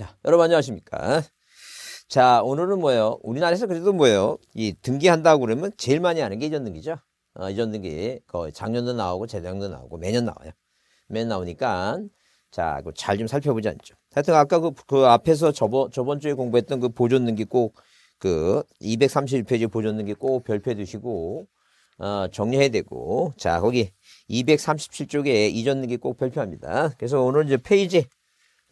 자, 여러분 안녕하십니까? 자, 오늘은 뭐예요? 우리나라에서 그래도 뭐예요? 이 등기한다고 그러면 제일 많이 하는 게 이전 등기죠. 어, 이전 등기 거의 작년도 나오고 재작년도 나오고 매년 나와요. 매년 나오니까 자, 잘 좀 살펴보지 않죠. 하여튼 아까 그, 그 앞에서 저번 저번 주에 공부했던 그 보존 등기 꼭 그 231페이지 보존 등기 꼭 그 별표 두시고 어, 정리해야 되고 자, 거기 237쪽에 이전 등기 꼭 별표합니다. 그래서 오늘 이제 페이지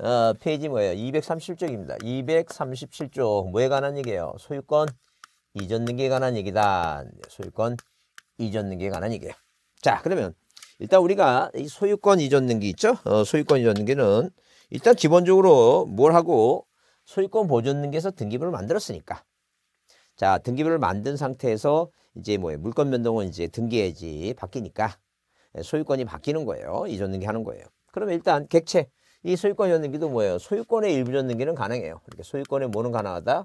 어, 페이지 뭐예요? 237쪽입니다. 237쪽 뭐에 관한 얘기예요? 소유권 이전 등기에 관한 얘기다. 소유권 이전 등기에 관한 얘기예요. 자 그러면 일단 우리가 이 소유권 이전 등기 있죠? 어, 소유권 이전 등기는 일단 기본적으로 뭘 하고 소유권 보존 등기에서 등기부를 만들었으니까 자 등기부를 만든 상태에서 이제 뭐예요? 물권 변동은 이제 등기해지 바뀌니까 예, 소유권이 바뀌는 거예요. 이전 등기 하는 거예요. 그러면 일단 객체 이 소유권 전등기도 뭐예요? 소유권의 일부 전등기는 가능해요. 이렇게 소유권의 뭐는 가능하다?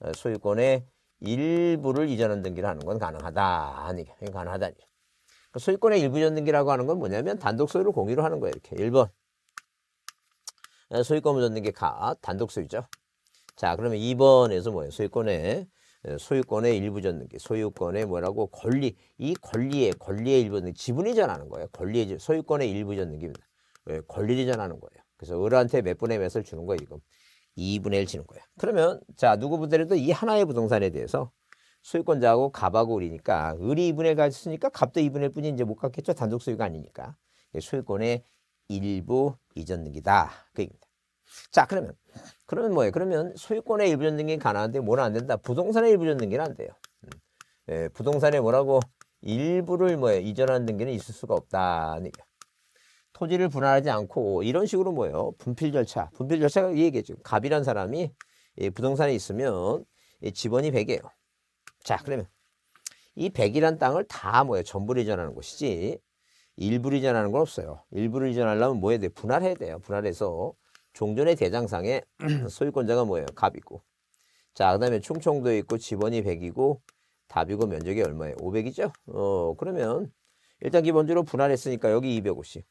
어, 소유권의 일부를 이전한 등기를 하는 건 가능하다. 아니, 가능하다. 그러니까 소유권의 일부 전등기라고 하는 건 뭐냐면 단독 소유를 공유로 하는 거예요. 이렇게 1번. 어, 소유권 전등기 가, 단독 소유죠. 자, 그러면 2번에서 뭐예요? 소유권의 어, 소유권의 일부 전등기, 소유권의 뭐라고 권리, 이 권리의 권리의 일부 전등기, 지분이 전하는 거예요. 권리의 소유권의 일부 전등기입니다. 권리를 전하는 거예요. 그래서 을한테 몇 분의 몇을 주는 거예요, 지금. 2분의 1 주는 거예요. 그러면 자, 누구 보더라도 이 하나의 부동산에 대해서 소유권자하고 갑하고 을이니까 을이 2분의 1 가졌으니까 갑도 2분의 1 뿐이 이제 못 갖겠죠. 단독 소유가 아니니까. 소유권의 일부 이전 등기다. 그 얘기입니다. 자, 그러면 그러면 뭐예요? 그러면 소유권의 일부 이전 등기는 가능한데 뭐는 안 된다. 부동산의 일부 이전 등기는 안 돼요. 음. 예, 부동산에 뭐라고 일부를 뭐예요? 이전하는 등기는 있을 수가 없다는 얘기예요. 토지를 분할하지 않고 이런 식으로 뭐예요? 분필 절차. 분필 절차가 이 얘기죠. 갑이란 사람이 부동산에 있으면 집원이 100이에요. 자, 그러면 이 100이란 땅을 다 뭐예요? 전부를 이전하는 것이지 일부를 이전하는 건 없어요. 일부를 이전하려면 뭐 해야 돼요? 분할해야 돼요. 분할해서 종전의 대장상에 소유권자가 뭐예요? 갑이고. 자, 그 다음에 충청도 있고 집원이 100이고 답이고 면적이 얼마예요? 500이죠? 어, 그러면 일단 기본적으로 분할했으니까 여기 250.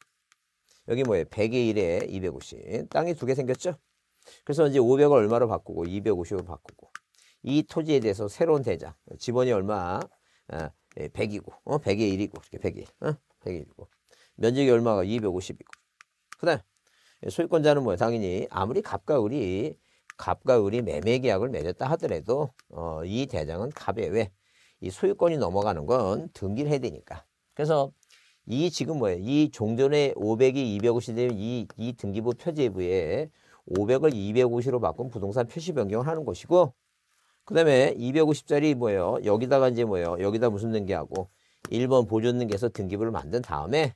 여기 뭐예요? 100의 1에 250. 땅이 두 개 생겼죠? 그래서 이제 500을 얼마로 바꾸고 250으로 바꾸고 이 토지에 대해서 새로운 대장 지번이 얼마? 아, 100이고 예, 어? 100의 1이고 이렇게 100이 어? 1이고 면적이 얼마가 250이고 그 다음 예, 소유권자는 뭐예요? 당연히 아무리 갑과 을이 갑과 을이 매매 계약을 맺었다 하더라도 어, 이 대장은 갑에 왜? 이 소유권이 넘어가는 건 등기를 해야 되니까 그래서 이 지금 뭐예요? 이 종전에 500이 250이 되면 이, 이 등기부 표제부에 500을 250으로 바꾼 부동산 표시 변경을 하는 것이고 그 다음에 250짜리 뭐예요? 여기다가 이제 뭐예요? 여기다 무슨 등기하고 1번 보존 등기에서 등기부를 만든 다음에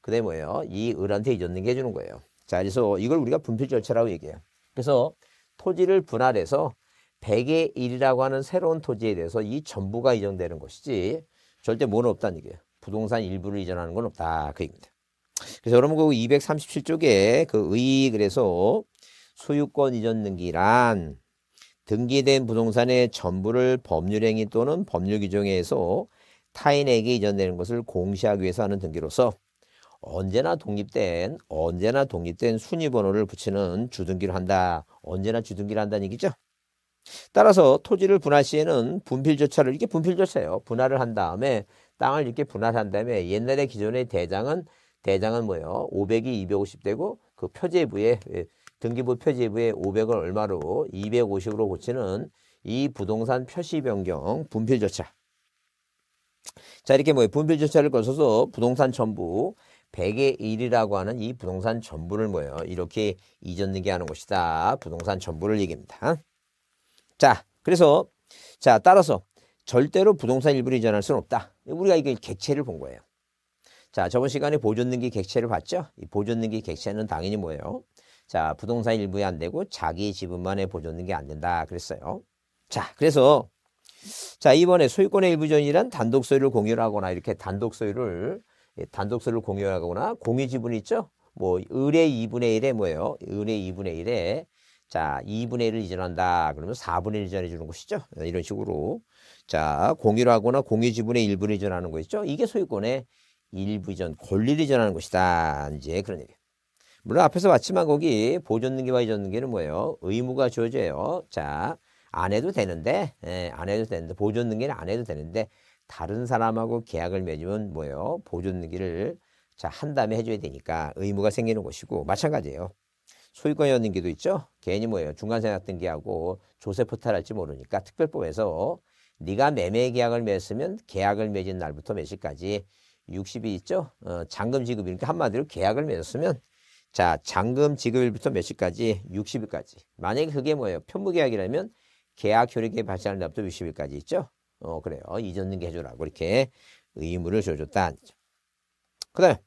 그 다음에 뭐예요? 이 을한테 이전 등기 해주는 거예요. 자 그래서 이걸 우리가 분필 절차라고 얘기해요. 그래서 토지를 분할해서 100의 1이라고 하는 새로운 토지에 대해서 이 전부가 이전되는 것이지 절대 뭐는 없다는 얘기예요. 부동산 일부를 이전하는 건 없다. 그 얘기입니다. 그래서 여러분 그 237쪽에 그 의 그래서 소유권 이전 등기란 등기된 부동산의 전부를 법률행위 또는 법률 규정에 서 타인에게 이전되는 것을 공시하기 위해서 하는 등기로서 언제나 독립된 언제나 독립된 순위번호를 붙이는 주등기를 한다. 언제나 주등기를 한다는 얘기죠. 따라서 토지를 분할 시에는 분필 절차를 이게 분필 절차예요. 분할을 한 다음에 땅을 이렇게 분할한 다음에 옛날에 기존의 대장은 대장은 뭐요 500이 250되고 그 표제부에 예, 등기부 표제부에 500을 얼마로 250으로 고치는 이 부동산 표시 변경 분필 절차. 자 이렇게 뭐 분필 절차를 거쳐서 부동산 전부 100의 1이라고 하는 이 부동산 전부를 뭐예요? 이렇게 이전 등기하는 것이다. 부동산 전부를 얘기합니다. 자 그래서 자 따라서 절대로 부동산 일부를 이전할 수는 없다. 우리가 이게 객체를 본 거예요. 자, 저번 시간에 보존능기 객체를 봤죠? 이 보존능기 객체는 당연히 뭐예요? 자, 부동산 일부에 안 되고 자기 지분만에 보존능기 안 된다 그랬어요. 자, 그래서 자, 이번에 소유권의 일부전이란 단독 소유를 공유하거나 이렇게 단독 소유를 예, 단독 소유를 공유하거나 공유 지분이 있죠? 뭐 을의 2분의 1에 뭐예요? 을의 2분의 1에 자, 2분의 1을 이전한다. 그러면 4분의 1 이전해 주는 것이죠. 어, 이런 식으로. 자, 공유하거나 공유 지분의 일부를 이전하는 것이죠 이게 소유권의 일부 이전, 권리를 이전하는 것이다. 이제 그런 얘기. 물론 앞에서 봤지만 거기 보존등기와 이전등기는 뭐예요? 의무가 주어져요. 자, 안 해도 되는데, 예, 안 해도 되는데, 보존등기는 안 해도 되는데, 다른 사람하고 계약을 맺으면 뭐예요? 보존등기를 자, 한 다음에 해줘야 되니까 의무가 생기는 것이고, 마찬가지예요. 소유권 연등기도 있죠. 괜히 뭐예요. 중간생각 등기하고 조세 포탈할지 모르니까 특별법에서 네가 매매 계약을 맺으면 계약을 맺은 날부터 몇 시까지 6 0일 있죠. 어, 잔금 지급 이렇게 한마디로 계약을 맺었으면 자 잔금 지급일부터 몇 시까지 60일까지 만약에 그게 뭐예요. 편무계약이라면 계약 효력이 발생할 날부터 60일까지 있죠. 어 그래요. 이전 등기 해주라고 이렇게 의무를 줘줬다. 그다음 에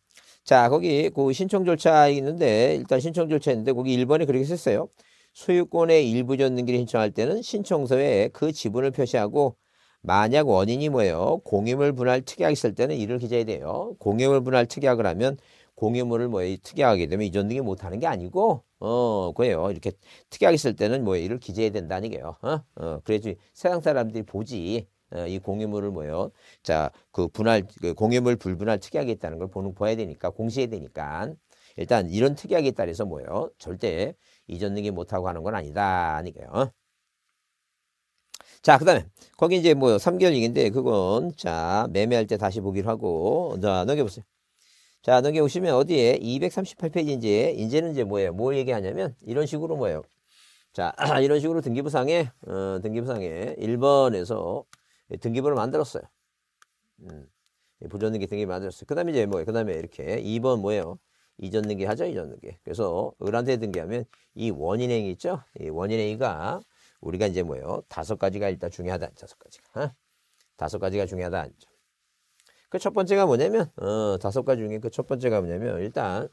자, 거기 그 신청 절차 있는데 일단 신청 절차 있는데 거기 1번에 그렇게 썼어요. 소유권의 일부 전등기를 신청할 때는 신청서에 그 지분을 표시하고 만약 원인이 뭐예요? 공유물 분할 특약이 있을 때는 이를 기재해야 돼요. 공유물 분할 특약을 하면 공유물을 뭐 특약하게 되면 이전등기 못하는 게 아니고 어 그래요. 이렇게 특약이 있을 때는 뭐 이를 기재해야 된다는 게요. 어, 어 그래야지 세상 사람들이 보지. 어, 이 공유물을 뭐예요? 자, 그 분할 그 공유물 불분할 특이 있다는 걸 보는 봐야 되니까 공시해야 되니까 일단 이런 특이하게 따서뭐요 절대 이전 능이 못하고 하는 건 아니다 아니까요. 자, 그 다음에, 거기 이제 뭐, 3개월이인데 그건, 자, 매매할 때 다시 보기로 하고, 자, 넘겨보세요. 자, 넘겨보시면 어디에 238페이지인지, 이제는 이제 뭐예요? 뭘 얘기하냐면, 이런 식으로 뭐예요? 자, 이런 식으로 등기부상에, 어, 등기부상에 1번에서 예, 등기부를 만들었어요. 음. 예, 부전등기 등기 만들었어요. 그 다음에 이제 뭐예요? 그 다음에 이렇게 2번 뭐예요? 이전등기 하죠? 이전등기. 그래서 을한테 등기하면 이 원인행위 있죠? 이 원인행위가 우리가 이제 뭐예요? 다섯 가지가 일단 중요하다. 다섯 가지가. 어? 다섯 가지가 중요하다. 그 첫 번째가 뭐냐면 어, 다섯 가지 중에 그 첫 번째가 뭐냐면 일단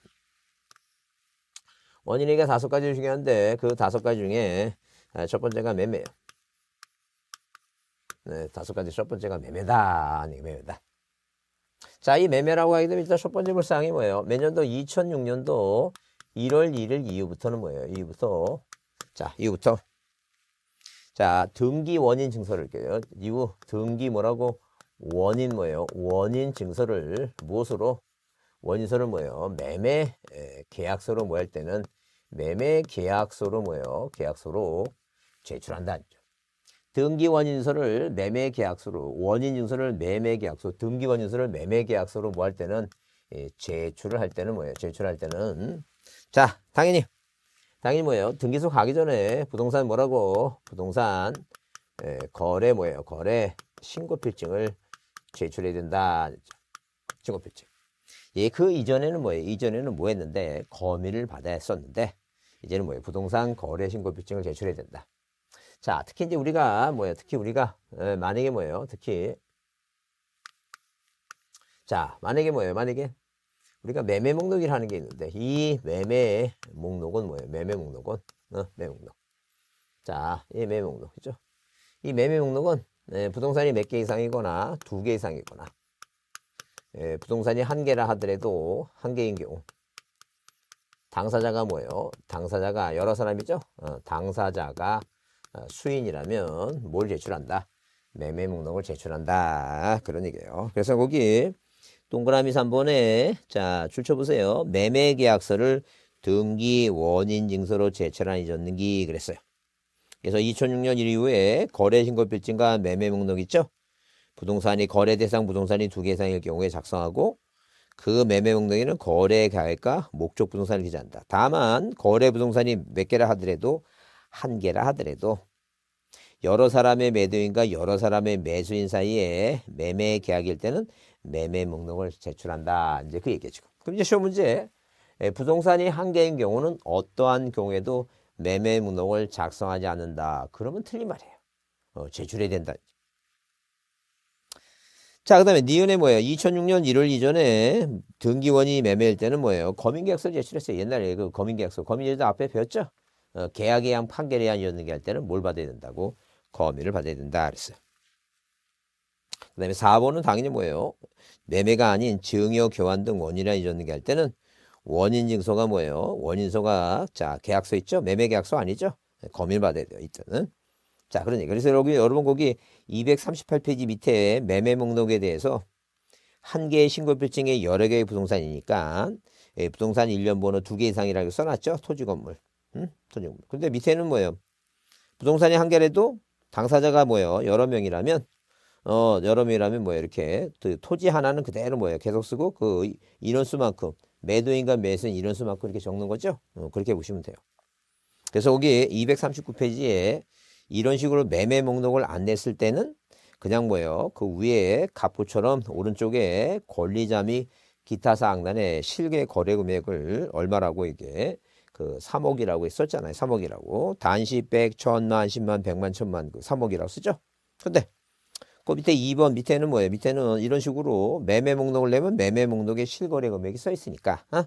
원인행위가 다섯 가지 중요한데 그 다섯 가지 중에 아, 첫 번째가 매매예요. 네, 다섯 가지 첫 번째가 매매다. 아니, 매매다. 자, 이 매매라고 하게 되면 일단 첫 번째 물상이 뭐예요? 매년도 2006년도 1월 1일 이후부터는 뭐예요? 이후부터. 자, 이후부터. 자, 등기 원인 증서를 읽게요. 이후 등기 뭐라고? 원인 뭐예요? 원인 증서를 무엇으로? 원인서를 뭐예요? 매매 에, 계약서로 뭐할 때는 매매 계약서로 뭐예요? 계약서로 제출한다. 등기 원인서를 매매 계약서로 원인 증서를 매매 계약서 등기 원인서를 매매 계약서로 뭐 할 때는 예, 제출을 할 때는 뭐예요? 제출할 때는 자 당연히 당연히 뭐예요? 등기소 가기 전에 부동산 뭐라고 부동산 예, 거래 뭐예요? 거래 신고필증을 제출해야 된다. 신고필증. 예, 그 이전에는 뭐예요? 이전에는 뭐 했는데 거미를 받아 했었는데 이제는 뭐예요? 부동산 거래 신고필증을 제출해야 된다. 자, 특히 이제 우리가 뭐예요? 특히 우리가 에, 만약에 뭐예요? 특히 자, 만약에 뭐예요? 만약에 우리가 매매 목록이라 는게 있는데 이 매매 목록은 뭐예요? 매매 목록은 어, 매매 목록. 자, 이 매매 목록 있죠? 이 매매 목록은 예, 부동산이 몇 개 이상이거나 두 개 이상이거나 예, 부동산이 한 개라 하더라도 한 개인 경우 당사자가 뭐예요? 당사자가 여러 사람이죠? 어, 당사자가 아, 수인이라면 뭘 제출한다? 매매 목록을 제출한다. 그런 얘기예요. 그래서 거기 동그라미 3번에 자, 출처 보세요. 매매 계약서를 등기 원인 증서로 제출한 이전등기 그랬어요. 그래서 2006년 이후에 거래 신고 필증과 매매 목록 있죠? 부동산이 거래 대상 부동산이 두 개 이상일 경우에 작성하고 그 매매 목록에는 거래 계획과 목적 부동산을 기재한다. 다만 거래 부동산이 몇 개라 하더라도 한 개라 하더라도 여러 사람의 매도인과 여러 사람의 매수인 사이에 매매 계약일 때는 매매 목록을 제출한다. 이제 그 얘기죠. 그럼 이제 시험 문제. 예, 부동산이 한 개인 경우는 어떠한 경우에도 매매 목록을 작성하지 않는다. 그러면 틀린 말이에요. 어, 제출해야 된다. 자, 그 다음에 니은에 뭐예요? 2006년 1월 이전에 등기원이 매매일 때는 뭐예요? 거민계약서 제출했어요. 옛날에 그 거민계약서. 거민계약서 앞에 배웠죠? 어, 계약에 의한 판결에 의한 이혼 등기할 때는 뭘 받아야 된다고 거미를 받아야 된다 그랬어요. 그다음에 4번은 당연히 뭐예요? 매매가 아닌 증여 교환 등 원인이나 이전 등기할 때는 원인 증서가 뭐예요? 원인서가 자 계약서 있죠? 매매 계약서 아니죠? 거미 네, 받아야 돼요. 이때는 자 그러니 그래서 여기 여러분 거기 238페이지 밑에 매매 목록에 대해서 한 개의 신고 필증에 여러 개의 부동산이니까 예, 부동산 1년 번호 두 개 이상이라고 써놨죠? 토지 건물. 음? 전용 근데 밑에는 뭐예요? 부동산이 한 개라도 당사자가 뭐예요? 여러 명이라면 어, 여러 명이라면 뭐예요? 이렇게 그 토지 하나는 그대로 뭐예요? 계속 쓰고 그 인원수만큼 매도인과 매수인 인원수만큼 이렇게 적는 거죠. 어, 그렇게 보시면 돼요. 그래서 여기 239페이지에 이런 식으로 매매 목록을 안 냈을 때는 그냥 뭐예요? 그 위에 갑부처럼 오른쪽에 권리자 및 기타 사항단에 실계 거래 금액을 얼마라고 이게 그 3억이라고 했었잖아요. 3억이라고. 단시, 백, 천만, 십만, 백만, 천만 그 3억이라고 쓰죠. 근데 그 밑에 2번 밑에는 뭐예요? 밑에는 이런 식으로 매매 목록을 내면 매매 목록에 실거래 금액이 써 있으니까. 어?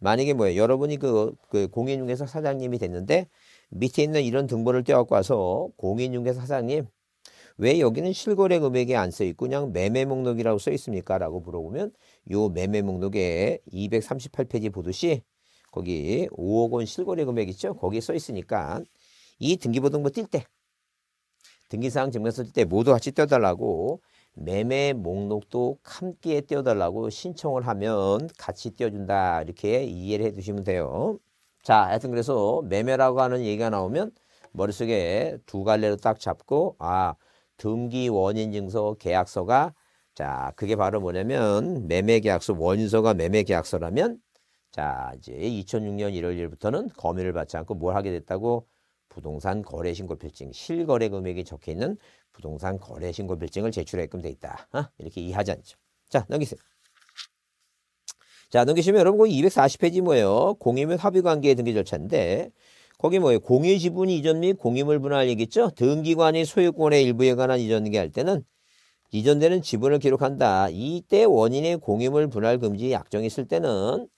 만약에 뭐예요? 여러분이 그, 그 공인중개사 사장님이 됐는데 밑에 있는 이런 등본을 떼어갖고 와서 공인중개사 사장님 왜 여기는 실거래 금액이 안 써 있고 그냥 매매 목록이라고 써 있습니까? 라고 물어보면 요 매매 목록에 238페이지 보듯이 거기 5억 원 실거래 금액 있죠? 거기에 써 있으니까 이 등기부등본 뛸때 등기사항 증명서 뛸때 모두 같이 떼어달라고 매매 목록도 함께 떼어달라고 신청을 하면 같이 떼어준다 이렇게 이해를 해두시면 돼요. 자, 하여튼 그래서 매매라고 하는 얘기가 나오면 머릿속에 두 갈래로 딱 잡고 아 등기 원인 증서 계약서가 자 그게 바로 뭐냐면 매매 계약서 원인서가 매매 계약서라면 자, 이제 2006년 1월 1일부터는 검의을 받지 않고 뭘 하게 됐다고 부동산 거래 신고필증 실거래 금액이 적혀 있는 부동산 거래 신고필증을 제출하게끔 돼 있다. 어? 아, 이렇게 이해하지 않죠. 자, 넘기세요. 자, 넘기시면 여러분 거기 240페이지 뭐예요? 공임의 합의 관계의 등기 절차인데 거기 뭐예요? 공유 지분 이전 및 공유물 분할 얘기죠? 등기관이 소유권의 일부에 관한 이전 등기할 때는 이전되는 지분을 기록한다. 이때 원인의 공유물 분할 금지 약정이 있을 때는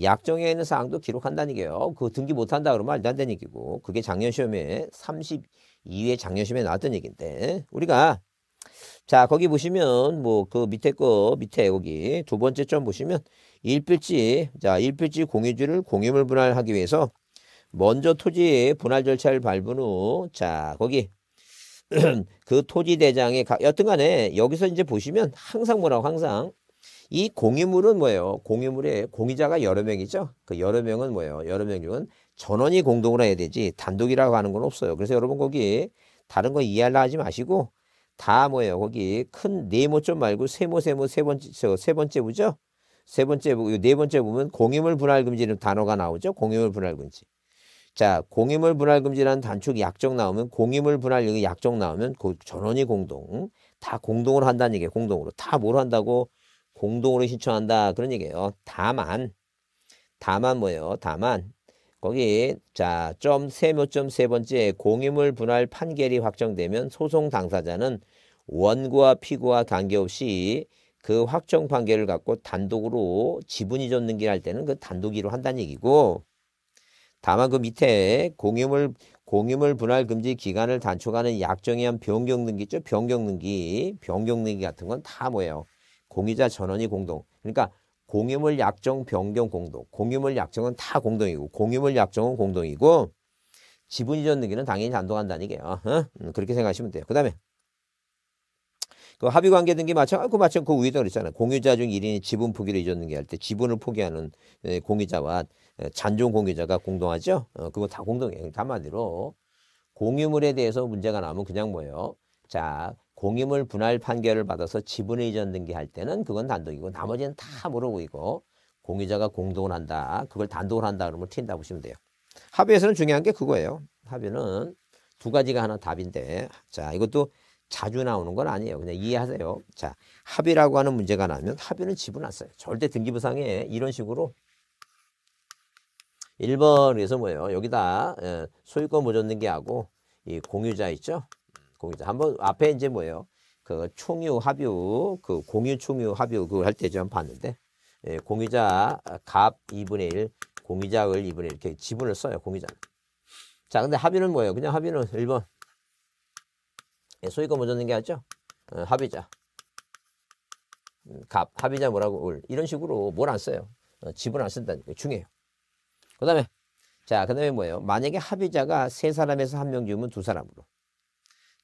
약정에 있는 사항도 기록한다는 얘요그 등기 못한다 그러면 안 된다는 얘기고 그게 작년 시험에 32회 작년 시험에 나왔던 얘기인데 우리가 자 거기 보시면 뭐 그 밑에 거 밑에 여기 두 번째 점 보시면 일필지 자 일필지 공유지를 공유물 분할하기 위해서 먼저 토지 분할 절차를 밟은 후 자 거기 그 토지 대장의 각 여튼간에 여기서 이제 보시면 항상 뭐라고 항상 이 공유물은 뭐예요? 공유물에 공유자가 여러 명이죠. 그 여러 명은 뭐예요? 여러 명 중은 전원이 공동으로 해야 되지 단독이라고 하는 건 없어요. 그래서 여러분 거기 다른 거 이해하려 하지 마시고 다 뭐예요? 거기 큰 네모점 말고 세모 세모 세 번째 세 번째 부죠. 세 번째 부, 네 번째 보면 공유물 분할 금지는 단어가 나오죠. 공유물 분할 금지. 자, 공유물 분할 금지라는 단축 약정 나오면 공유물 분할 약정 나오면 그 전원이 공동 다 공동으로 한다는 얘기예요. 공동으로 다 뭘 한다고 공동으로 신청한다. 그런 얘기예요. 다만, 다만 뭐예요? 다만, 거기, 자, 점, 세묘점 세 번째, 공유물 분할 판결이 확정되면 소송 당사자는 원고와 피고와 관계없이 그 확정 판결을 갖고 단독으로 지분이 줬는기 할 때는 그 단독이로 한다는 얘기고, 다만 그 밑에 공유물 공유물 분할 금지 기간을 단축하는 약정에 한 변경 등기죠. 변경 등기, 변경 등기 같은 건 다 뭐예요? 공유자 전원이 공동. 그러니까 공유물 약정 변경 공동. 공유물 약정은 다 공동이고 공유물 약정은 공동이고 지분 이전 등기는 당연히 단독한다는 얘기예요. 어? 그렇게 생각하시면 돼요. 그다음에 그 합의 관계 등기 마찬가지 마찬가지고 그위도 그랬잖아요. 공유자 중 1인이 지분 포기를 이전 등기할 때 지분을 포기하는 공유자와 잔존 공유자가 공동하죠. 어, 그거 다 공동이에요. 한마디로 공유물에 대해서 문제가 나면 그냥 뭐예요? 자, 공임을 분할 판결을 받아서 지분의 이전 등기할 때는 그건 단독이고 나머지는 다 물어보이고 공유자가 공동을 한다. 그걸 단독을 한다 그러면 튄다 보시면 돼요. 합의에서는 중요한 게 그거예요. 합의는 두 가지가 하나 답인데 자 이것도 자주 나오는 건 아니에요. 그냥 이해하세요. 자 합의라고 하는 문제가 나면 합의는 지분 안써요 절대 등기부상에 이런 식으로 1번에서 뭐예요? 여기다 예, 소유권 보존등기하고 이 공유자 있죠? 공유자. 한번 앞에 이제 뭐예요? 그 총유 합유 그 공유 총유 합유 그걸 할때 좀 봤는데 예, 공유자 갑 2분의 1 공유자을 2분의 1 이렇게 지분을 써요 공유자. 자 근데 합유는 뭐예요? 그냥 합유는 1번 예, 소위가 먼저 그 넣는 게 맞죠? 어, 합의자 갑 음, 합의자 뭐라고 을 이런 식으로 뭘 안 써요? 어, 지분 안 쓴다는 게 중요해요. 그다음에 자 그다음에 뭐예요? 만약에 합의자가 세 사람에서 한명 지으면 두 사람으로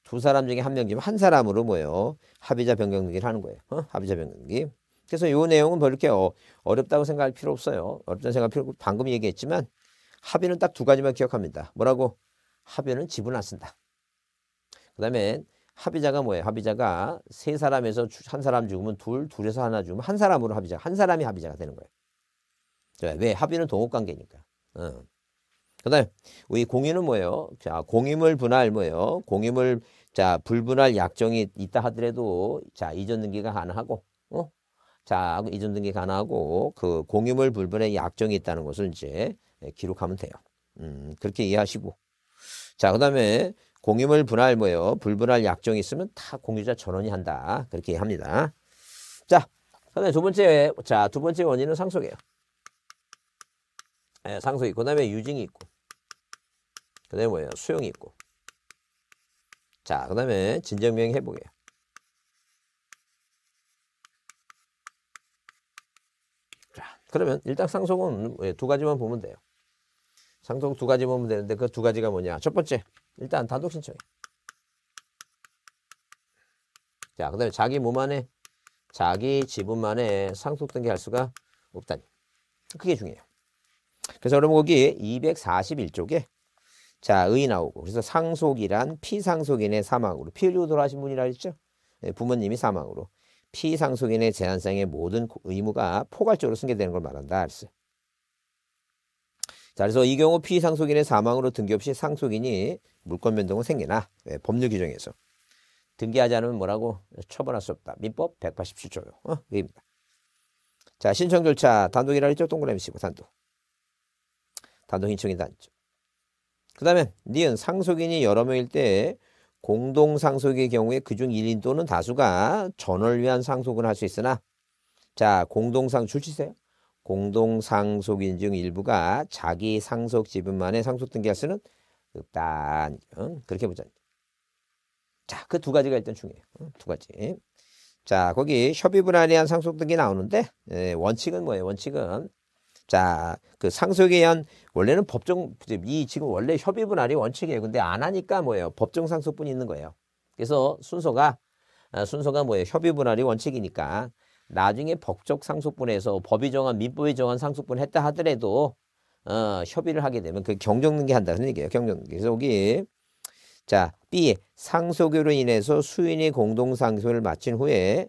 두 사람 중에 한 명이면 한 사람으로 뭐예요? 합의자 변경 등기를 하는 거예요. 어? 합의자 변경 등기. 그래서 요 내용은 그렇게 어, 렵다고 생각할 필요 없어요. 어렵다고 생각할 필요 없고 방금 얘기했지만 합의는 딱 두 가지만 기억합니다. 뭐라고? 합의는 지분 안 쓴다. 그 다음에 합의자가 뭐예요? 합의자가 세 사람에서 한 사람 죽으면 둘, 둘에서 하나 죽으면 한 사람으로 합의자, 한 사람이 합의자가 되는 거예요. 왜? 합의는 동업관계니까. 어. 그 다음에 우리 공인은 뭐예요? 자, 공임을 분할 뭐예요? 공임을 자, 불분할 약정이 있다 하더라도 자, 이전 등기가 가능하고 어? 자, 이전 등기 가능하고 그 공유물 불분의 약정이 있다는 것을 이제 예, 기록하면 돼요. 음, 그렇게 이해하시고. 자, 그다음에 공유물 분할 뭐예요? 불분할 약정이 있으면 다 공유자 전원이 한다. 그렇게 합니다. 자, 그다음에 두 번째 자, 두 번째 원인은 상속이에요. 예, 상속이 있고 그다음에 유증이 있고. 그다음에 뭐예요? 수용이 있고. 자, 그 다음에 진정명 해보게요. 자, 그러면 일단 상속은 예, 두 가지만 보면 돼요. 상속 두 가지 만 보면 되는데 그 두 가지가 뭐냐. 첫 번째, 일단 단독 신청이에요. 자, 그 다음에 자기 몸 안에, 자기 지분만에 상속 등기할 수가 없다니. 그게 중요해요. 그래서 여러분 거기 241쪽에 자, 의 나오고. 그래서 상속이란 피상속인의 사망으로. 피 흘리고 돌아가신 분이라 그랬죠? 네, 부모님이 사망으로. 피상속인의 재산상의 모든 의무가 포괄적으로 승계되는 걸 말한다. 그랬어요. 자, 그래서 이 경우 피상속인의 사망으로 등기 없이 상속인이 물권 변동은 생기나 네, 법률 규정에서 등기하지 않으면 뭐라고 처벌할 수 없다. 민법 187조요. 어, 입니다 자, 신청 절차 단독이라 그랬죠 동그라미 치고 단독. 단독 신청이 단죠 그 다음에 니은 상속인이 여러 명일 때 공동상속의 경우에 그중 1인 또는 다수가 전을 위한 상속을 할 수 있으나 자 공동상 줄치세요. 공동상속인 중 일부가 자기 상속 지분만의 상속 등기할 수는 없다. 응? 그렇게 보자. 자, 그 두 가지가 일단 중요해요. 응? 두 가지. 자, 거기 협의 분할에 대한 상속 등기 나오는데 예, 원칙은 뭐예요? 원칙은 자, 그 상속에 의한 원래는 법정 이 지금 원래 협의 분할이 원칙이에요. 근데 안 하니까 뭐예요? 법정 상속분이 있는 거예요. 그래서 순서가 아, 순서가 뭐예요? 협의 분할이 원칙이니까 나중에 법적 상속분에서 법이 정한 민법이 정한 상속분 했다 하더라도 어, 협의를 하게 되면 그 경정능계 한다는 얘기예요. 경정 그래서 여기 자 B 상속으로 인해서 수인이 공동 상속을 마친 후에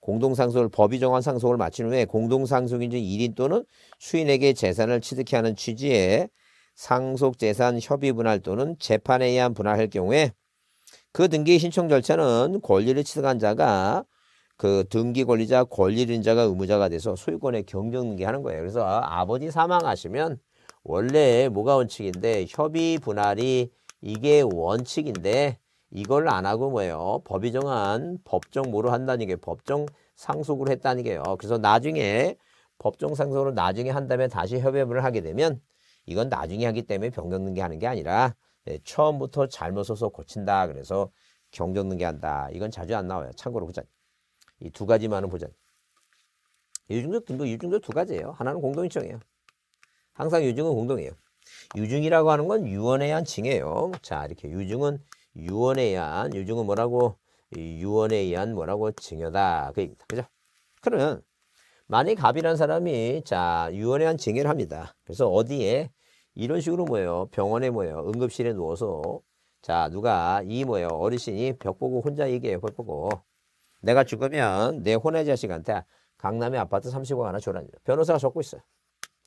공동상속을 법이 정한 상속을 마친 후에 공동상속인 중 1인 또는 수인에게 재산을 취득케 하는 취지의 상속재산 협의 분할 또는 재판에 의한 분할할 경우에 그 등기 신청 절차는 권리를 취득한 자가 그 등기 권리자 권리인자가 의무자가 돼서 소유권의 경정등기하는 거예요. 그래서 아버지 사망하시면 원래 뭐가 원칙인데 협의 분할이 이게 원칙인데 이걸 안 하고 뭐예요? 법이 정한 법정 뭐로 한다는 게 법정 상속으로 했다는 게요. 그래서 나중에 법정 상속으로 나중에 한 다음에 다시 협의을 하게 되면 이건 나중에 하기 때문에 변경등기 하는 게 아니라 예, 처음부터 잘못 써서 고친다. 그래서 경정등기 한다. 이건 자주 안 나와요. 참고로 보자. 이 두 가지만은 보자. 유증도 뭐 유증도 두 가지예요. 하나는 공동인청이에요. 항상 유증은 공동이에요. 유증이라고 하는 건 유언에 한 징이에요. 자 이렇게 유증은 유언에 의한 유증은 뭐라고 유언에 의한 뭐라고 증여다 그 얘기입니다. 그죠? 그러면 만약 갑이라는 사람이 자 유언에 의한 증여를 합니다. 그래서 어디에 이런 식으로 뭐예요? 병원에 뭐예요? 응급실에 누워서 자 누가 이 뭐예요? 어르신이 벽 보고 혼자 얘기해요. 벽 보고 내가 죽으면 내 혼의 자식한테 강남에 아파트 30억 하나 줘라. 변호사가 적고 있어요.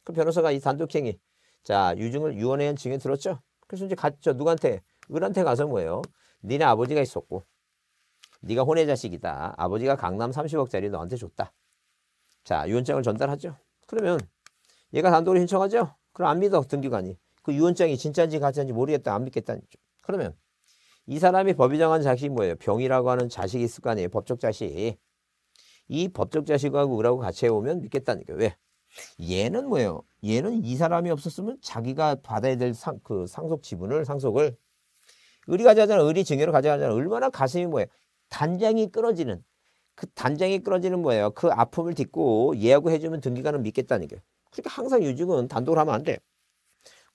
그 변호사가 이 단독행위 자 유증을 유언에 의한 증여 들었죠? 그래서 이제 갔죠. 누구한테? 그한테 가서 뭐예요? 니네 아버지가 있었고 네가 혼외 자식이다. 아버지가 강남 30억짜리 너한테 줬다. 자, 유언장을 전달하죠. 그러면 얘가 단독으로 신청하죠. 그럼 안 믿어, 등기관이. 그 유언장이 진짜인지 가짜인지 모르겠다, 안믿겠다 그러면 이 사람이 법이 정한 자식이 뭐예요? 병이라고 하는 자식이 있을 거 아니에요? 법적 자식. 이 법적 자식하고 을하고 같이 해오면 믿겠다는 거예요. 왜? 얘는 뭐예요? 얘는 이 사람이 없었으면 자기가 받아야 될 상, 그 상속 지분을, 상속을 의리 가져가잖아. 의리 증여로 가져가잖아. 얼마나 가슴이 뭐예요. 단장이 끊어지는 그 단장이 끊어지는 뭐예요. 그 아픔을 딛고 예약을 해주면 등기관은 믿겠다는 거예요. 그러니까 항상 유증은 단독으로 하면 안 돼요.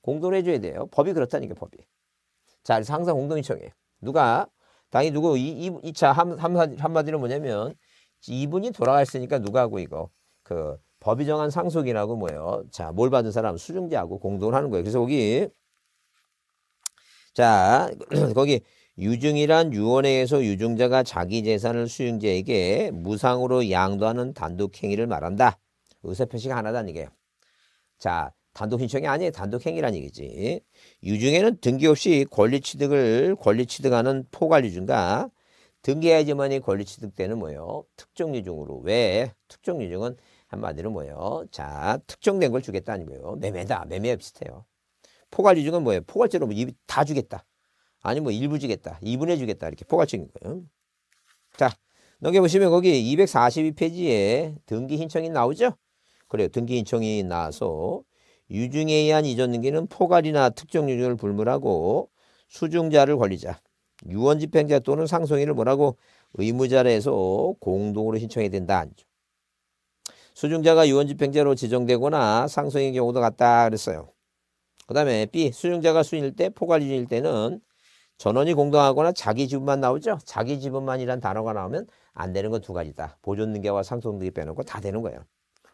공동으로 해줘야 돼요. 법이 그렇다니까 법이. 자 그래서 항상 공동 이청해요 누가 당연히 누구 이차 한마디, 한마디로 뭐냐면 이분이 돌아갔으니까 가 누가 하고 이거 그 법이 정한 상속이라고 뭐예요. 자 뭘 받은 사람 수증자하고 공동을 하는 거예요. 그래서 거기 자, 거기 유증이란 유언에 의해서 유증자가 자기 재산을 수용자에게 무상으로 양도하는 단독 행위를 말한다. 의사 표시가 하나다는 얘기요 자, 단독 신청이 아니에요. 단독 행위란 얘기지. 유증에는 등기 없이 권리 취득을 권리 취득하는 포괄 유증과 등기해야지만이 권리 취득되는 뭐예요? 특정 유증으로. 왜? 특정 유증은 한마디로 뭐예요? 자, 특정된 걸주겠다아니고요 매매다. 매매 비슷해요. 포괄유직은 뭐예요? 포괄제로 뭐 다 주겠다. 아니면 뭐 일부 주겠다. 2분해 주겠다. 이렇게 포괄적인 거예요. 자, 넘겨보시면 거기 242페이지에 등기 신청이 나오죠? 그래요. 등기 신청이 나서 유증에 의한 이전 등기는 포괄이나 특정 유증을 불문하고 수증자를 권리자, 유언 집행자 또는 상속인을 뭐라고 의무자를 해서 공동으로 신청해야 된다. 수증자가 유언 집행자로 지정되거나 상속인 경우도 같다 그랬어요. 그 다음에 B 수용자가 수일 때 포괄유주일 때는 전원이 공동하거나 자기 지분만 나오죠. 자기 지분만이란 단어가 나오면 안 되는 건 두 가지다. 보존등계와 상속등기 빼놓고 다 되는 거예요.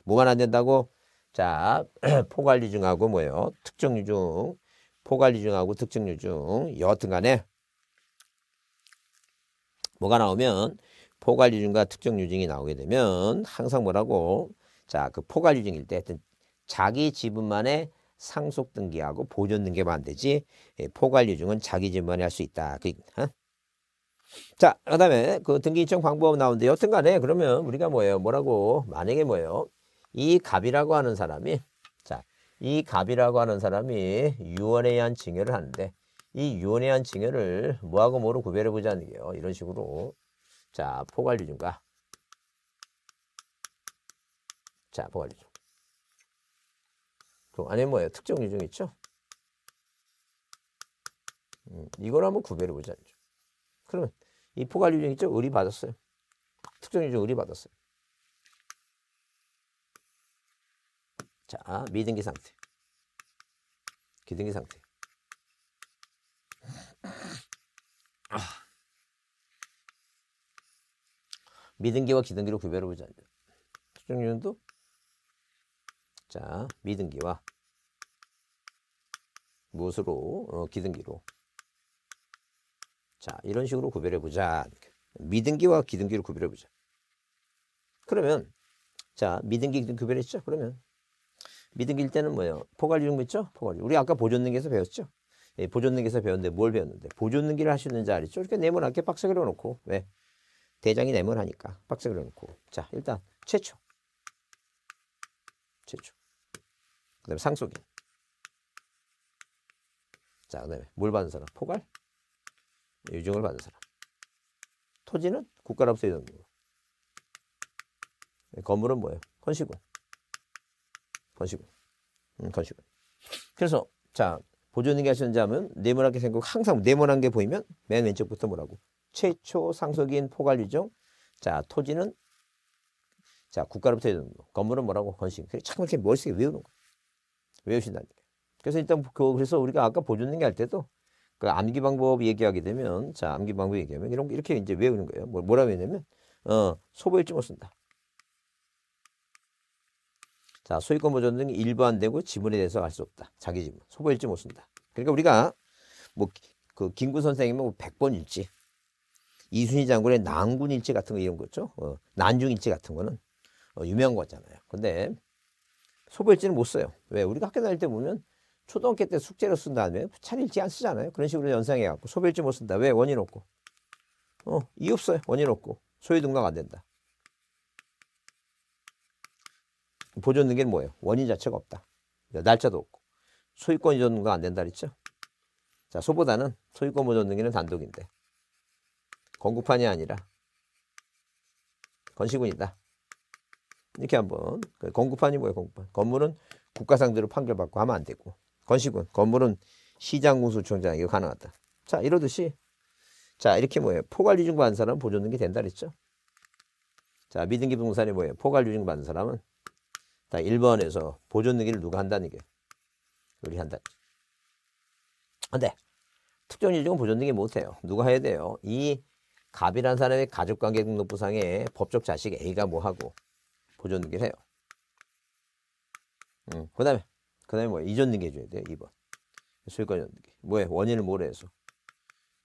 뭐만 안 된다고? 자포괄리중하고 뭐예요? 특정유중포괄리중하고특정유중 여하튼간에 뭐가 나오면 포괄유중과특정유중이 나오게 되면 항상 뭐라고 자그포괄유중일때 하여튼 자기 지분만의 상속 등기하고 보존 등기만 되지 예, 포괄 유증은 자기 집만이 할 수 있다. 그, 어? 자, 그다음에 그 등기 이청 방법 나오는데 여튼간에 그러면 우리가 뭐예요? 뭐라고 만약에 뭐예요? 이 갑이라고 하는 사람이 자, 이 갑이라고 하는 사람이 유언에 의한 증여를 하는데 이 유언에 의한 증여를 뭐하고 뭐로 구별해 보자는 게요. 이런 식으로 자, 포괄 유증과 자, 포괄 유증. 그 안에 뭐예요? 특정 유종 있죠? 음, 이걸 한번 구별해 보자. 그러면 이 포괄 유종 있죠? 의리 받았어요. 특정 유종 의리 받았어요. 자, 미등기 상태. 기등기 상태. 아. 미등기와 기등기로 구별해 보자. 특정 유종도 자, 미등기와 무엇으로 어, 기등기로 자 이런 식으로 구별해 보자 미등기와 기등기를 구별해 보자 그러면 자 미등기 기등 구별했죠 그러면 미등기일 때는 뭐예요 포괄유형 있죠 포괄 우리 아까 보존능기에서 배웠죠 예, 보존능기에서 배웠는데 뭘 배웠는데 보존능기를 하수 있는 자리 죠 이렇게 네모나게 박스 그려놓고 왜 대장이 네모나니까 박스 그려놓고 자 일단 최초 최초 그 다음에 상속인. 자, 그 다음에 뭘 받는 사람? 포괄? 유증을 받는 사람. 토지는 국가로부터 이동된 거. 건물은 뭐예요? 건시군. 건시군. 음, 건시군. 그래서, 자, 보존인계 하시는 자은 네모나게 생기 항상 네모난 게 보이면 맨 왼쪽부터 뭐라고? 최초 상속인 포괄 유정. 자, 토지는 자, 국가로부터 이동된 거. 건물은 뭐라고? 건시군. 그래서 이렇게 머릿속 외우는 거 외우신다니까. 그래서 일단 그, 그래서 우리가 아까 보존능기 할 때도 그 암기 방법 얘기하게 되면 자 암기 방법 얘기하면 이런 이렇게 이제 외우는 거예요. 뭐, 뭐라 외냐면 어 소보일 증을 쓴다. 자 소유권 보존 등이 일반되고 지문에 대해서 알 수 없다. 자기 지문 소보일지 못 쓴다. 그러니까 우리가 뭐 그 김구 선생님은 뭐번 일지 이순희 장군의 난군 일지 같은 거 이런 거죠. 어, 난중 일지 같은 거는 어, 유명한 거잖아요. 근데 소별지는못 써요. 왜? 우리가 학교 다닐 때 보면 초등학교 때 숙제로 쓴 다음에 차릴지 안 쓰잖아요. 그런 식으로 연상해갖고 소비지못 쓴다. 왜? 원인 없고. 어, 이 없어요. 원인 없고. 소유 등록 안 된다. 보존 등기는 뭐예요? 원인 자체가 없다. 네, 날짜도 없고. 소유권 이전 등록 안 된다 그랬죠? 자, 소보다는 소유권 보존 등기는 단독인데. 건국판이 아니라 건시군이다. 이렇게 한번 그 공급판이 뭐예요 공급판 건물은 국가상대로 판결받고 하면 안 되고 건식은 건물은 시장공수총장이게 가능하다 자 이러듯이 자 이렇게 뭐예요 포괄유증 받은 사람은 보존등기 된다 그랬죠 자 미등기 부동산이 뭐예요 포괄유증 받은 사람은 다 1번에서 보존등기를 누가 한다는 게 우리 한다 근데 특정일종은 보존등기 못해요 누가 해야 돼요 이 갑이라는 사람의 가족관계 등록부상에 법적 자식 A가 뭐하고 보존등기를 해요. 음, 그 다음에, 그 다음에 뭐야? 이전등기 해줘야 돼요, 2번. 수익권전등기. 뭐야? 원인을 뭐래 해서?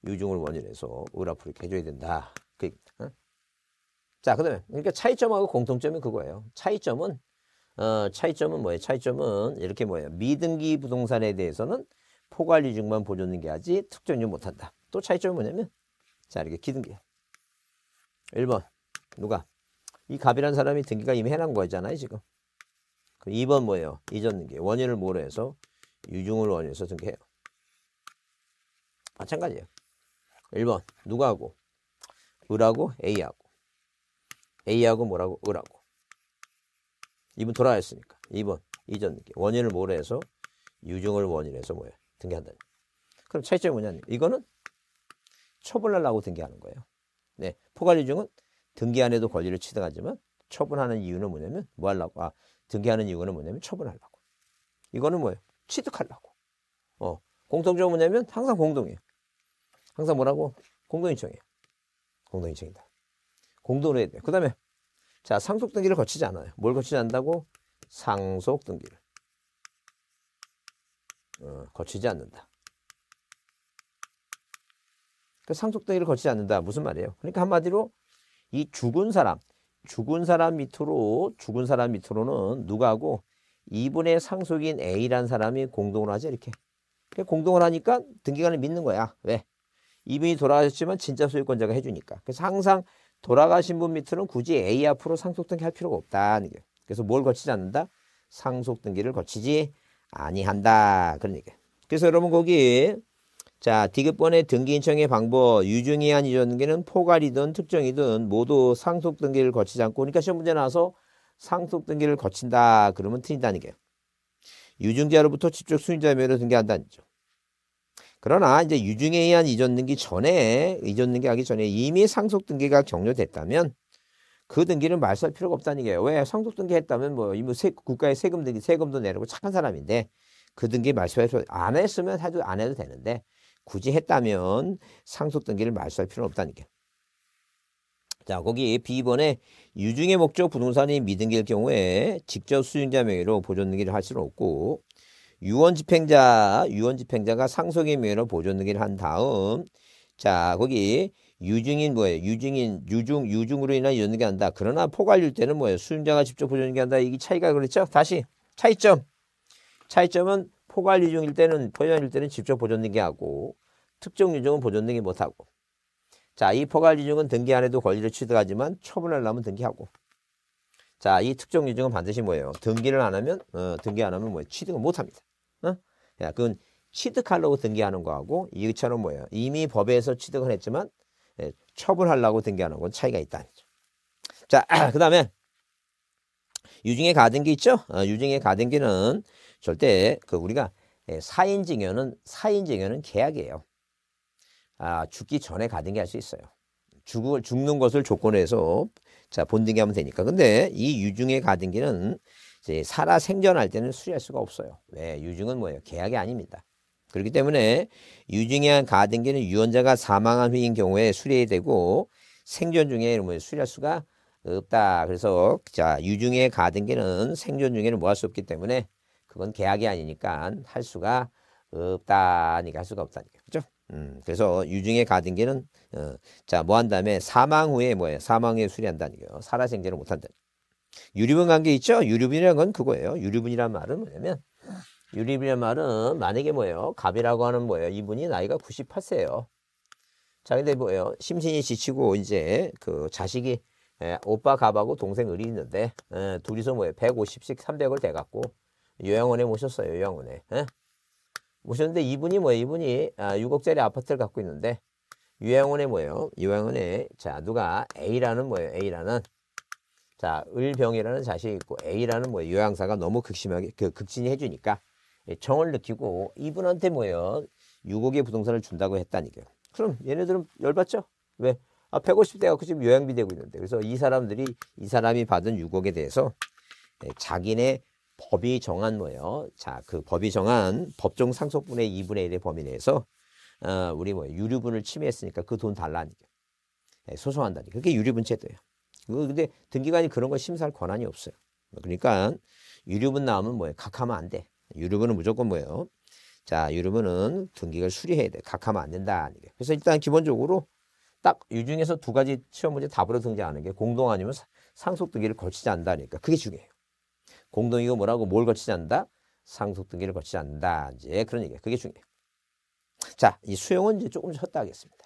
유증을 원인 해서 을앞으로 이렇게 해줘야 된다. 그 얘기입니다. 어? 자, 그 다음에, 그러니까 차이점하고 공통점이 그거예요. 차이점은, 어, 차이점은 뭐예요? 차이점은 이렇게 뭐예요? 미등기 부동산에 대해서는 포괄유증만 보존등기하지 특정유 못한다. 또 차이점은 뭐냐면, 자, 이렇게 기등기 1번, 누가? 이 갑이라는 사람이 등기가 이미 해난 거잖아요 지금. 그 2번 뭐예요? 이전 등기. 원인을 뭐로 해서? 유중을 원인 해서 등기해요. 마찬가지예요. 1번 누가하고? 을하고 A하고. A하고 뭐라고? 을하고. 2번 돌아왔으니까. 2번 이전 등기. 원인을 뭐로 해서? 유중을 원인 해서 뭐예요? 등기한다 그럼 차이점이 뭐냐? 이거는 처벌하려고 등기하는 거예요. 네, 포괄유증은 등기 안에도 권리를 취득하지만 처분하는 이유는 뭐냐면 뭐 하려고 아 등기하는 이유는 뭐냐면 처분하려고 이거는 뭐예요 취득하려고 어 공통점은 뭐냐면 항상 공동이에요 항상 뭐라고 공동인청이에요 공동인청이다 공동으로 해야 돼요 그 다음에 자 상속 등기를 거치지 않아요 뭘 거치지 않는다고 상속 등기를 어, 거치지 않는다 그 상속 등기를 거치지 않는다 무슨 말이에요 그러니까 한마디로 이 죽은 사람, 죽은 사람 밑으로 죽은 사람 밑으로는 누가고 하 2분의 상속인 A란 사람이 공동을 하죠 이렇게. 그러니까 공동을 하니까 등기관을 믿는 거야. 왜? 이분이 돌아가셨지만 진짜 소유권자가 해주니까. 그래서 항상 돌아가신 분 밑으로는 굳이 A 앞으로 상속등기 할 필요가 없다는 거예요. 그래서 뭘 거치지 않는다? 상속등기를 거치지 아니한다. 그런 얘기예요. 그래서 여러분 거기 자, 디귿번의 등기 인청의 방법, 유증이한 이전등기는 포괄이든 특정이든 모두 상속 등기를 거치지 않고 그러니까 시험 문제 나와서 상속 등기를 거친다 그러면 틀린다는 게 유증자로부터 직접 수인자 명의로 등기한다는 거죠. 그러나 이제 유증에 의한 이전 등기 전에 이전 등기하기 전에 이미 상속 등기가 격려됐다면그등기는 말소할 필요가 없다는 게. 요왜 상속 등기 했다면 뭐 이미 뭐 세, 국가의 세금 등기 세금도 내려고 착한 사람인데 그 등기 말소할 필요 안 했으면 해도 안 해도 되는데 굳이 했다면 상속 등기를 말소할 필요는 없다니까. 자, 거기 B번에 유증의 목적 부동산이 미등기일 경우에 직접 수용자 명의로 보존 등기를 할 수는 없고 유언 집행자, 유언 집행자가 상속의 명의로 보존 등기를 한 다음 자, 거기 유증인 뭐예요? 유증인 유증 유증으로 인한 연기 한다. 그러나 포괄일 때는 뭐예요? 수용자가 직접 보존 등기한다. 이게 차이가 그렇죠? 다시 차이점. 차이점은 포괄 유중일 때는 포연일 때는 직접 보존등기하고 특정 유종은 보존등기 못하고 자, 이 포괄 유중은 등기 안 해도 권리를 취득하지만 처분하려면 등기하고 자, 이 특정 유종은 반드시 뭐예요? 등기를 안 하면 어, 등기 안 하면 뭐 취득을 못 합니다. 어? 야, 그건 취득하려고 등기하는 거하고 이처럼 뭐예요? 이미 법에서 취득을 했지만 예, 처분하려고 등기하는 건 차이가 있다. 자, 그 다음에 유증의 가등기 있죠? 어, 유증의 가등기는 절대 그 우리가 예, 사인 증여는 사인 증여는 계약이에요. 아, 죽기 전에 가등기 할 수 있어요. 죽을 죽는 것을 조건해서 자, 본등기 하면 되니까. 근데 이 유증의 가등기는 이제 살아 생전할 때는 수리할 수가 없어요. 왜? 유증은 뭐예요? 계약이 아닙니다. 그렇기 때문에 유증의 가등기는 유언자가 사망한 후인 경우에 수리해야 되고 생존 중에 뭐 수리할 수가 없다. 그래서 자, 유증의 가등기는 생존 중에는 뭐 할 수 없기 때문에 그건 계약이 아니니까 할 수가 없다니까 할 수가 없다니까 그죠? 음, 그래서 유증에가든기는 어, 자뭐 한 다음에 사망 후에 뭐예요? 사망 후에 수리한다니까요. 살아생전을 못한다. 유류분 관계 있죠? 유류분이라는 건 그거예요. 유류분이란 말은 뭐냐면 유류분이란 말은 만약에 뭐예요? 갑이라고 하는 뭐예요? 이분이 나이가 98세예요. 자 근데 뭐예요? 심신이 지치고 이제 그 자식이 예, 오빠 갑하고 동생 을이 있는데 예, 둘이서 뭐예요? 150씩 300을 대갖고 요양원에 모셨어요. 요양원에. 에? 모셨는데 이분이 뭐예요? 이분이 아, 6억짜리 아파트를 갖고 있는데 요양원에 뭐예요? 요양원에 자 누가 A라는 뭐예요? A라는 자 을병이라는 자식이 있고 A라는 뭐예요? 요양사가 너무 극심하게 그 극진히 해주니까 정을 느끼고 이분한테 뭐예요? 6억의 부동산을 준다고 했다니까요. 그럼 얘네들은 열받죠? 왜? 아, 150대 가고 지금 요양비 되고 있는데. 그래서 이 사람들이, 이 사람이 받은 6억에 대해서 예, 자기네 법이 정한 뭐예요? 자, 그 법이 정한 법정 상속분의 2분의 1의 범위 내에서 어, 우리 뭐 유류분을 침해했으니까 그 돈 달라니까. 네, 소송한다니까. 그게 유류분 제도예요. 그, 근데 등기관이 그런 걸 심사할 권한이 없어요. 그러니까 유류분 나오면 뭐예요? 각하면 안 돼. 유류분은 무조건 뭐예요? 자, 유류분은 등기를 수리해야 돼. 각하면 안 된다. 그래서 일단 기본적으로 딱 유중에서 두 가지 시험 문제 답으로 등장하는 게 공동 아니면 상속 등기를 걸치지 않는다니까. 그게 중요해요. 공동이고 뭐라고 뭘 거치지 않는다? 상속 등기를 거치지 않는다. 이제 그런 얘기예요. 그게 중요해요. 자, 이 수용은 이제 조금 쉬었다 하겠습니다.